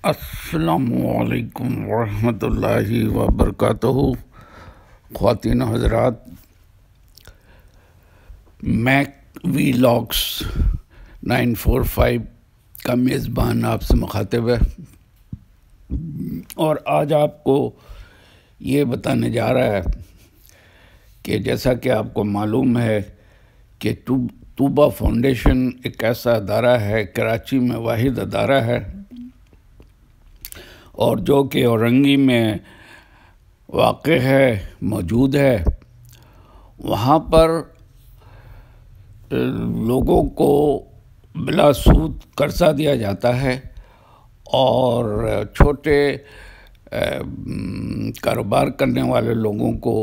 असलकम वरहल वबरक ख़्वान हजरात मैक वी लॉक्स नाइन फोर फाइव का मेज़बान आपसे मुखातिब है और आज आपको ये बताने जा रहा है कि जैसा कि आपको मालूम है कि टूबा फाउंडेशन एक ऐसा अदारा है कराची में वाद अदारा है और जो कि औरंगी में वाक़ है मौजूद है वहाँ पर लोगों को बिलासूद कर्जा दिया जाता है और छोटे कारोबार करने वाले लोगों को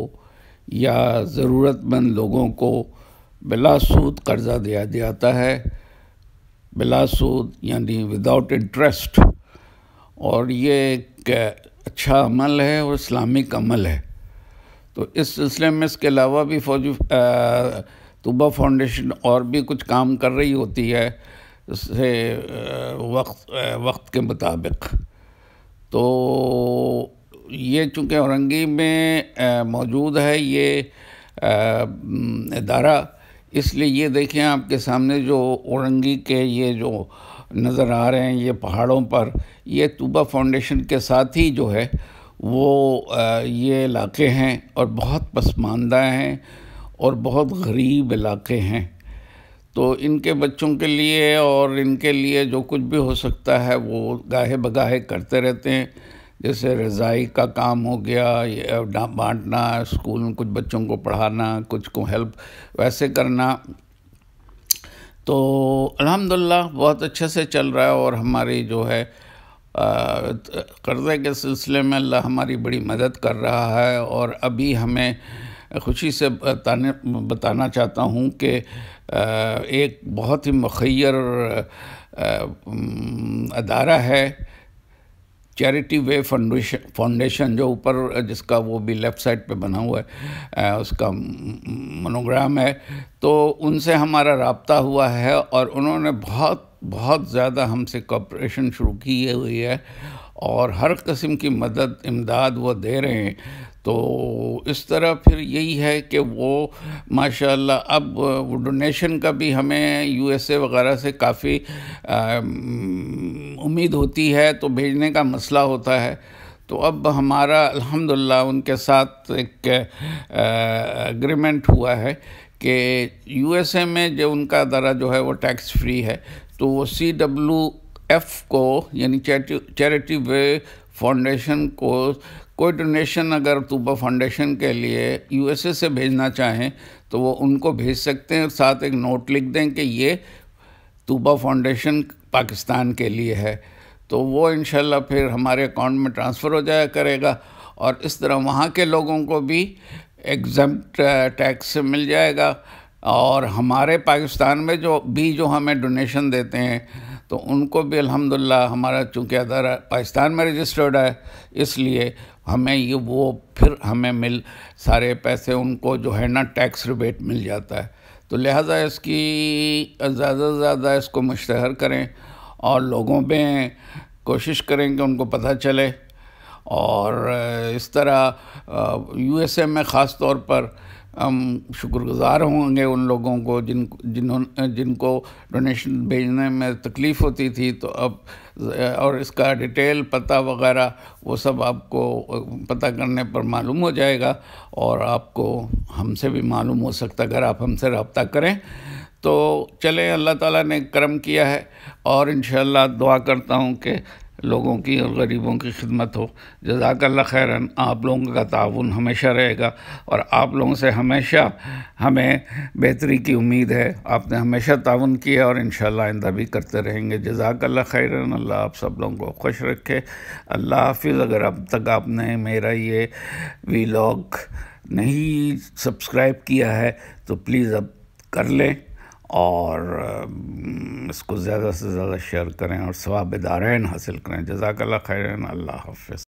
या ज़रूरतमंद लोगों को बिलासूद कर्ज़ा दिया जाता है बिलासूद यानी विदाउट इंटरेस्ट और ये एक अच्छा अमल है और इस्लामिक अमल है तो इस सिलसिले में इसके अलावा भी फौजी तुबा फाउंडेशन और भी कुछ काम कर रही होती है इससे वक्त वक्त के मुताबिक तो ये चूँकि औरंगी में मौजूद है ये इदारा इसलिए ये देखें आपके सामने जो औरंगी के ये जो नज़र आ रहे हैं ये पहाड़ों पर ये तूबा फाउंडेशन के साथ ही जो है वो ये इलाके हैं और बहुत पसमानदा हैं और बहुत गरीब इलाके हैं तो इनके बच्चों के लिए और इनके लिए जो कुछ भी हो सकता है वो गाहे बगाहे करते रहते हैं जैसे रज़ाई का काम हो गया बांटना स्कूल में कुछ बच्चों को पढ़ाना कुछ को हेल्प वैसे करना तो अल्हम्दुलिल्लाह बहुत अच्छे से चल रहा है और हमारी जो है कर्ज़े के सिलसिले में अल्लाह हमारी बड़ी मदद कर रहा है और अभी हमें खुशी से बताने बताना चाहता हूँ कि एक बहुत ही मखैर अदारा है चैरिटी वे फाउंडेशन फाउंडेशन जो ऊपर जिसका वो भी लेफ़्ट साइड पे बना हुआ है उसका मनोग्राम है तो उनसे हमारा रबता हुआ है और उन्होंने बहुत बहुत ज़्यादा हमसे कॉपरेशन शुरू की हुई है और हर कस्म की मदद इमदाद वो दे रहे हैं तो इस तरह फिर यही है कि वो माशाल्लाह अब डोनेशन का भी हमें यूएसए वगैरह से काफ़ी उम्मीद होती है तो भेजने का मसला होता है तो अब हमारा अल्हम्दुलिल्लाह उनके साथ एक अग्रीमेंट हुआ है कि यूएसए में जो उनका दरा जो है वो टैक्स फ्री है तो वो सी डब्ल्यू एफ़ को यानी चैरिटी वे फाउंडेशन को कोई डोनेशन अगर तूबा फाउंडेशन के लिए यूएसए से भेजना चाहें तो वो उनको भेज सकते हैं साथ एक नोट लिख दें कि ये तूबा फाउंडेशन पाकिस्तान के लिए है तो वो इन फिर हमारे अकाउंट में ट्रांसफ़र हो जाया करेगा और इस तरह वहाँ के लोगों को भी एग्जाम टैक्स से मिल जाएगा और हमारे पाकिस्तान में जो भी जो हमें डोनेशन देते हैं तो उनको भी अलहमदिल्ला हमारा चूँकि अदारा पाकिस्तान में रजिस्टर्ड है इसलिए हमें ये वो फिर हमें मिल सारे पैसे उनको जो है ना टैक्स रिबेट मिल जाता है तो लिहाजा इसकी ज़्यादा से ज़्यादा इसको मुश्तहर करें और लोगों में कोशिश करें कि उनको पता चले और इस तरह यूएसए में ख़ास तौर पर हम शुक्रगुज़ार होंगे उन लोगों को जिन जिन्होंने जिनको डोनेशन भेजने में तकलीफ़ होती थी तो अब और इसका डिटेल पता वगैरह वो सब आपको पता करने पर मालूम हो जाएगा और आपको हमसे भी मालूम हो सकता अगर आप हमसे रबता करें तो चलें अल्लाह ताला ने करम किया है और इन दुआ करता हूँ कि लोगों की और गरीबों की खिदमत हो जजाकल्ला खैरन आप लोगों का ताउन हमेशा रहेगा और आप लोगों से हमेशा हमें बेहतरी की उम्मीद है आपने हमेशा ताउन किया और इन आइंदा भी करते रहेंगे जजाकल्ला खैरन अल्लाह आप सब लोगों को खुश रखे अल्लाह हाफिज़ अगर अब तक आपने मेरा ये वीलॉग नहीं सब्सक्राइब किया है तो प्लीज़ अब कर लें और इसको ज़्यादा से ज़्यादा शेयर करें और सवाब दारैन हासिल करें जजाकल्ला खैरन अल्लाह हाफ